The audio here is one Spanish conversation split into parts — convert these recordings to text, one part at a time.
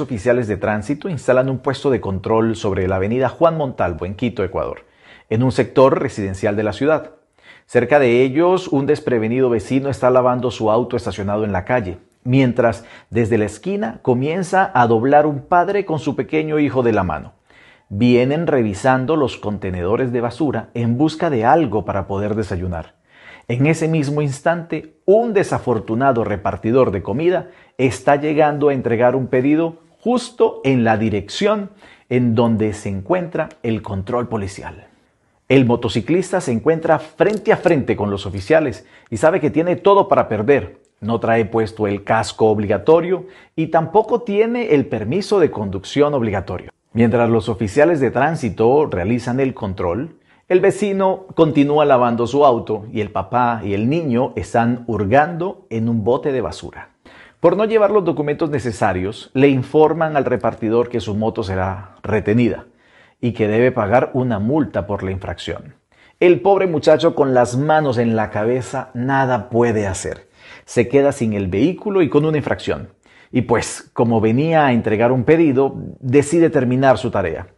oficiales de tránsito instalan un puesto de control sobre la avenida Juan Montalvo en Quito, Ecuador, en un sector residencial de la ciudad. Cerca de ellos, un desprevenido vecino está lavando su auto estacionado en la calle, mientras desde la esquina comienza a doblar un padre con su pequeño hijo de la mano. Vienen revisando los contenedores de basura en busca de algo para poder desayunar. En ese mismo instante, un desafortunado repartidor de comida está llegando a entregar un pedido justo en la dirección en donde se encuentra el control policial. El motociclista se encuentra frente a frente con los oficiales y sabe que tiene todo para perder. No trae puesto el casco obligatorio y tampoco tiene el permiso de conducción obligatorio. Mientras los oficiales de tránsito realizan el control, el vecino continúa lavando su auto y el papá y el niño están hurgando en un bote de basura. Por no llevar los documentos necesarios, le informan al repartidor que su moto será retenida y que debe pagar una multa por la infracción. El pobre muchacho con las manos en la cabeza nada puede hacer. Se queda sin el vehículo y con una infracción. Y pues, como venía a entregar un pedido, decide terminar su tarea.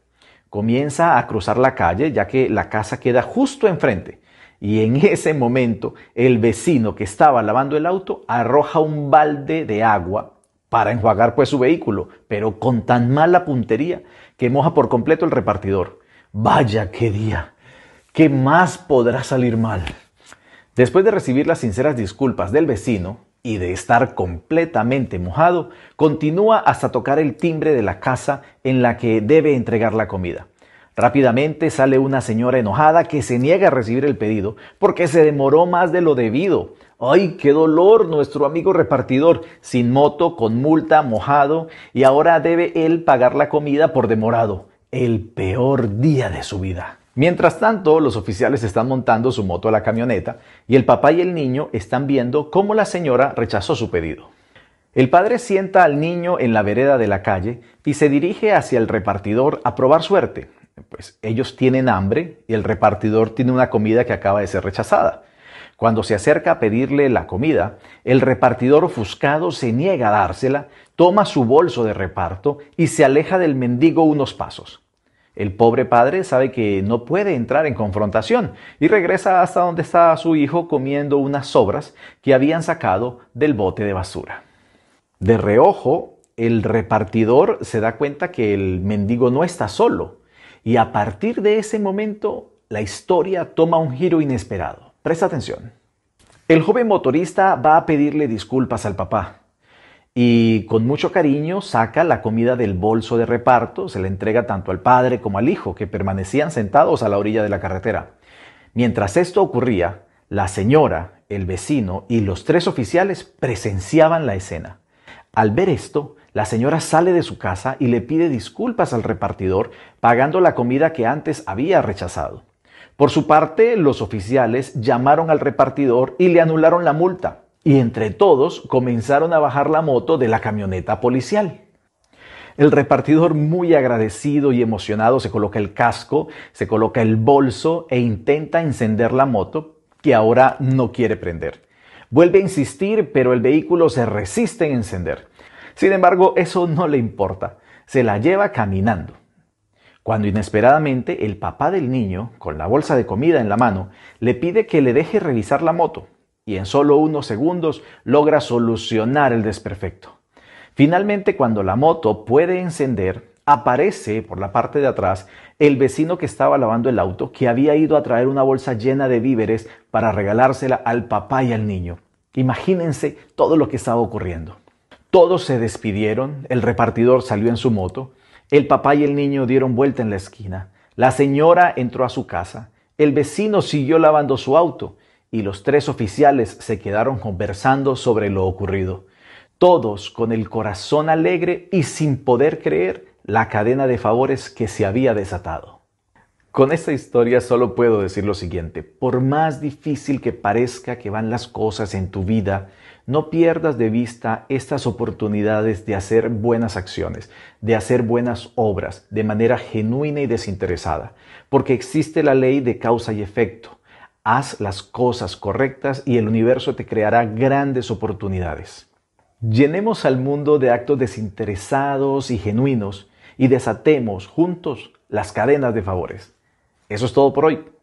Comienza a cruzar la calle ya que la casa queda justo enfrente y en ese momento el vecino que estaba lavando el auto arroja un balde de agua para enjuagar pues su vehículo, pero con tan mala puntería que moja por completo el repartidor. Vaya qué día. ¿Qué más podrá salir mal? Después de recibir las sinceras disculpas del vecino y de estar completamente mojado, continúa hasta tocar el timbre de la casa en la que debe entregar la comida. Rápidamente sale una señora enojada que se niega a recibir el pedido porque se demoró más de lo debido. ¡Ay, qué dolor! Nuestro amigo repartidor, sin moto, con multa, mojado, y ahora debe él pagar la comida por demorado. El peor día de su vida. Mientras tanto, los oficiales están montando su moto a la camioneta y el papá y el niño están viendo cómo la señora rechazó su pedido. El padre sienta al niño en la vereda de la calle y se dirige hacia el repartidor a probar suerte, pues ellos tienen hambre y el repartidor tiene una comida que acaba de ser rechazada. Cuando se acerca a pedirle la comida, el repartidor ofuscado se niega a dársela, toma su bolso de reparto y se aleja del mendigo unos pasos. El pobre padre sabe que no puede entrar en confrontación y regresa hasta donde está su hijo comiendo unas sobras que habían sacado del bote de basura. De reojo, el repartidor se da cuenta que el mendigo no está solo, y a partir de ese momento, la historia toma un giro inesperado. Presta atención. El joven motorista va a pedirle disculpas al papá y con mucho cariño saca la comida del bolso de reparto, se la entrega tanto al padre como al hijo, que permanecían sentados a la orilla de la carretera. Mientras esto ocurría, la señora, el vecino y los tres oficiales presenciaban la escena. Al ver esto, la señora sale de su casa y le pide disculpas al repartidor, pagando la comida que antes había rechazado. Por su parte, los oficiales llamaron al repartidor y le anularon la multa, y entre todos comenzaron a bajar la moto de la camioneta policial. El repartidor muy agradecido y emocionado se coloca el casco, se coloca el bolso e intenta encender la moto que ahora no quiere prender. Vuelve a insistir, pero el vehículo se resiste en encender. Sin embargo, eso no le importa. Se la lleva caminando. Cuando inesperadamente el papá del niño, con la bolsa de comida en la mano, le pide que le deje revisar la moto, y en solo unos segundos logra solucionar el desperfecto. Finalmente, cuando la moto puede encender, aparece por la parte de atrás el vecino que estaba lavando el auto, que había ido a traer una bolsa llena de víveres para regalársela al papá y al niño. Imagínense todo lo que estaba ocurriendo. Todos se despidieron, el repartidor salió en su moto, el papá y el niño dieron vuelta en la esquina, la señora entró a su casa, el vecino siguió lavando su auto y los tres oficiales se quedaron conversando sobre lo ocurrido. Todos con el corazón alegre y sin poder creer la cadena de favores que se había desatado. Con esta historia solo puedo decir lo siguiente, por más difícil que parezca que van las cosas en tu vida, no pierdas de vista estas oportunidades de hacer buenas acciones, de hacer buenas obras de manera genuina y desinteresada, porque existe la ley de causa y efecto. Haz las cosas correctas y el universo te creará grandes oportunidades. Llenemos al mundo de actos desinteresados y genuinos y desatemos juntos las cadenas de favores. Eso es todo por hoy.